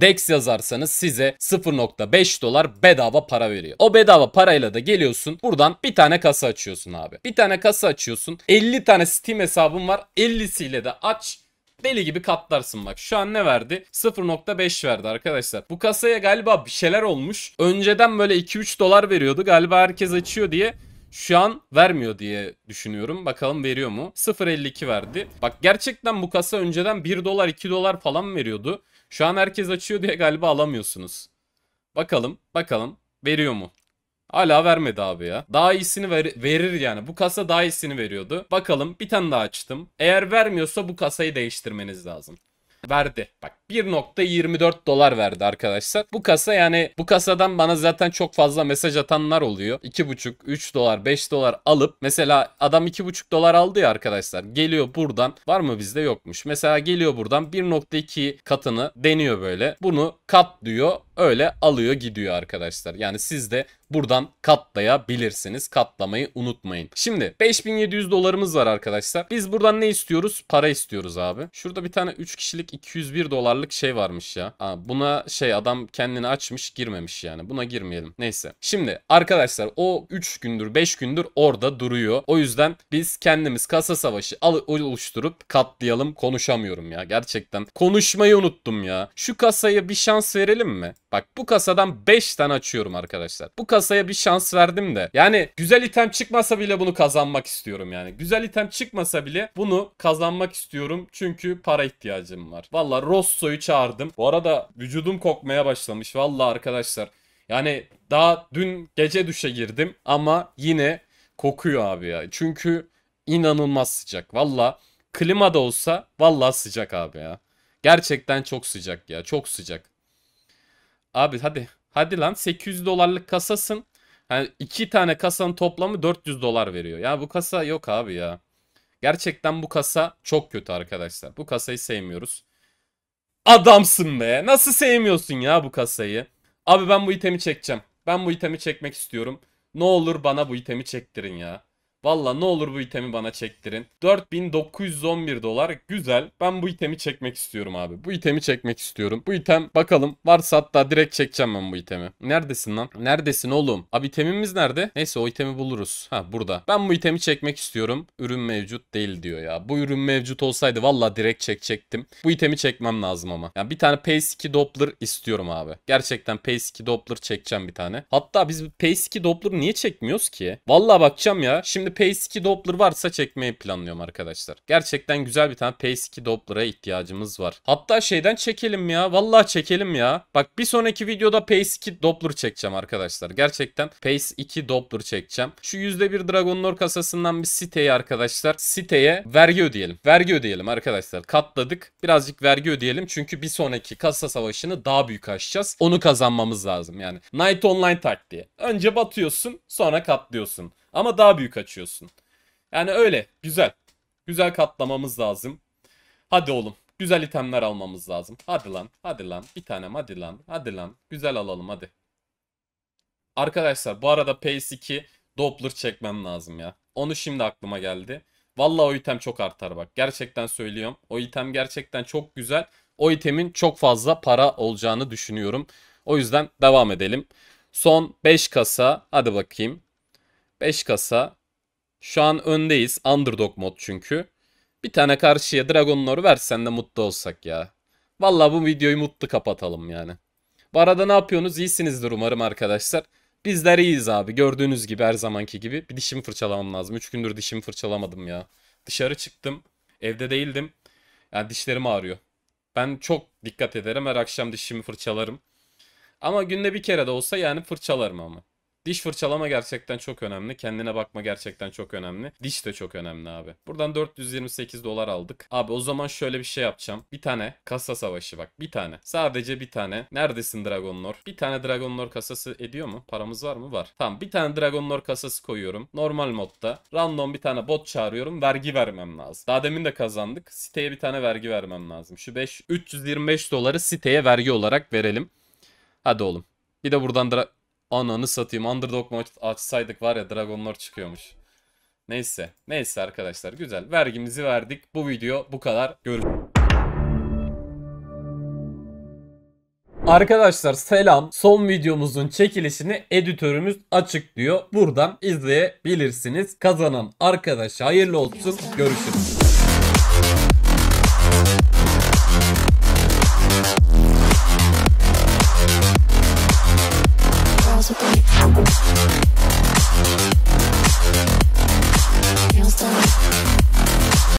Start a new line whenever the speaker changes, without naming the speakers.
DEX yazarsanız size 0.5 dolar bedava para veriyor. O bedava parayla da geliyorsun buradan bir tane kasa açıyorsun abi. Bir tane kasa açıyorsun. 50 tane Steam hesabın var. 50'siyle de aç. Deli gibi katlarsın bak. Şu an ne verdi? 0.5 verdi arkadaşlar. Bu kasaya galiba bir şeyler olmuş. Önceden böyle 2-3 dolar veriyordu. Galiba herkes açıyor diye şu an vermiyor diye düşünüyorum. Bakalım veriyor mu? 0.52 verdi. Bak gerçekten bu kasa önceden 1 dolar 2 dolar falan veriyordu. Şu an herkes açıyor diye galiba alamıyorsunuz. Bakalım bakalım veriyor mu? Hala vermedi abi ya. Daha iyisini ver verir yani. Bu kasa daha iyisini veriyordu. Bakalım bir tane daha açtım. Eğer vermiyorsa bu kasayı değiştirmeniz lazım verdi. Bak 1.24 dolar verdi arkadaşlar. Bu kasa yani bu kasadan bana zaten çok fazla mesaj atanlar oluyor. 2.5, 3 dolar, 5 dolar alıp mesela adam 2.5 dolar aldı ya arkadaşlar. Geliyor buradan var mı bizde yokmuş. Mesela geliyor buradan 1.2 katını deniyor böyle. Bunu Kat diyor, öyle alıyor gidiyor arkadaşlar. Yani siz de buradan katlayabilirsiniz. Katlamayı unutmayın. Şimdi 5700 dolarımız var arkadaşlar. Biz buradan ne istiyoruz? Para istiyoruz abi. Şurada bir tane 3 kişilik 201 dolarlık şey varmış ya. Ha, buna şey adam kendini açmış girmemiş yani. Buna girmeyelim. Neyse. Şimdi arkadaşlar o 3 gündür 5 gündür orada duruyor. O yüzden biz kendimiz kasa savaşı oluşturup katlayalım. Konuşamıyorum ya gerçekten. Konuşmayı unuttum ya. Şu kasaya bir şans şans verelim mi? Bak bu kasadan 5 tane açıyorum arkadaşlar. Bu kasaya bir şans verdim de. Yani güzel item çıkmasa bile bunu kazanmak istiyorum yani. Güzel item çıkmasa bile bunu kazanmak istiyorum. Çünkü para ihtiyacım var. Valla Rosso'yu çağırdım. Bu arada vücudum kokmaya başlamış. Valla arkadaşlar. Yani daha dün gece duşa girdim ama yine kokuyor abi ya. Çünkü inanılmaz sıcak. Valla klima da olsa valla sıcak abi ya. Gerçekten çok sıcak ya. Çok sıcak. Abi hadi. Hadi lan 800 dolarlık kasasın. Yani iki tane kasanın toplamı 400 dolar veriyor. Ya bu kasa yok abi ya. Gerçekten bu kasa çok kötü arkadaşlar. Bu kasayı sevmiyoruz. Adamsın be. Nasıl sevmiyorsun ya bu kasayı? Abi ben bu itemi çekeceğim. Ben bu itemi çekmek istiyorum. Ne olur bana bu itemi çektirin ya. Valla ne olur bu itemi bana çektirin. 4911 dolar güzel. Ben bu itemi çekmek istiyorum abi. Bu itemi çekmek istiyorum. Bu item bakalım varsa hatta direkt çekeceğim ben bu itemi. Neredesin lan? Neredesin oğlum? Abi itemimiz nerede? Neyse o itemi buluruz. Ha burada. Ben bu itemi çekmek istiyorum. Ürün mevcut değil diyor ya. Bu ürün mevcut olsaydı valla direkt çekecektim. Bu itemi çekmem lazım ama. Yani bir tane Pace 2 Doppler istiyorum abi. Gerçekten Pace 2 Doppler çekeceğim bir tane. Hatta biz Pace 2 Doppler niye çekmiyoruz ki? Valla bakacağım ya. Şimdi Şimdi Pace 2 Doppler varsa çekmeyi planlıyorum arkadaşlar. Gerçekten güzel bir tane Pace 2 Doppler'a ihtiyacımız var. Hatta şeyden çekelim ya. Vallahi çekelim ya. Bak bir sonraki videoda Pace 2 Doppler çekeceğim arkadaşlar. Gerçekten Pace 2 Doppler çekeceğim. Şu %1 Dragonlord kasasından bir siteye arkadaşlar. Siteye vergi ödeyelim. Vergi ödeyelim arkadaşlar. Katladık. Birazcık vergi ödeyelim. Çünkü bir sonraki kasa savaşını daha büyük açacağız. Onu kazanmamız lazım yani. Night Online taktiği. Önce batıyorsun sonra katlıyorsun. Ama daha büyük açıyorsun. Yani öyle. Güzel. Güzel katlamamız lazım. Hadi oğlum. Güzel itemler almamız lazım. Hadi lan. Hadi lan. Bir tane, hadi lan. Hadi lan. Güzel alalım hadi. Arkadaşlar bu arada Pace 2 Doppler çekmem lazım ya. Onu şimdi aklıma geldi. Vallahi o item çok artar bak. Gerçekten söylüyorum. O item gerçekten çok güzel. O itemin çok fazla para olacağını düşünüyorum. O yüzden devam edelim. Son 5 kasa. Hadi bakayım. 5 kasa. Şu an öndeyiz. Underdog mod çünkü. Bir tane karşıya Dragon Lore versen de mutlu olsak ya. Valla bu videoyu mutlu kapatalım yani. Bu arada ne yapıyorsunuz? İyisinizdir umarım arkadaşlar. Bizler iyiyiz abi. Gördüğünüz gibi her zamanki gibi. Bir dişimi fırçalamam lazım. 3 gündür dişimi fırçalamadım ya. Dışarı çıktım. Evde değildim. Yani dişlerim ağrıyor. Ben çok dikkat ederim. Her akşam dişimi fırçalarım. Ama günde bir kere de olsa yani fırçalarım ama. Diş fırçalama gerçekten çok önemli. Kendine bakma gerçekten çok önemli. Diş de çok önemli abi. Buradan 428 dolar aldık. Abi o zaman şöyle bir şey yapacağım. Bir tane kasa savaşı bak. Bir tane. Sadece bir tane. Neredesin Dragonlord? Bir tane Dragonlord kasası ediyor mu? Paramız var mı? Var. Tamam bir tane Dragonlord kasası koyuyorum. Normal modda. Random bir tane bot çağırıyorum. Vergi vermem lazım. Daha demin de kazandık. Siteye bir tane vergi vermem lazım. Şu 5 325 doları siteye vergi olarak verelim. Hadi oğlum. Bir de buradan dra Ananı satayım. Underdog maç açsaydık var ya dragonlar çıkıyormuş. Neyse. Neyse arkadaşlar. Güzel. Vergimizi verdik. Bu video bu kadar. Görüşürüz. Arkadaşlar selam. Son videomuzun çekilişini editörümüz açıklıyor. Buradan izleyebilirsiniz. Kazanan arkadaş hayırlı olsun. Görüşürüz.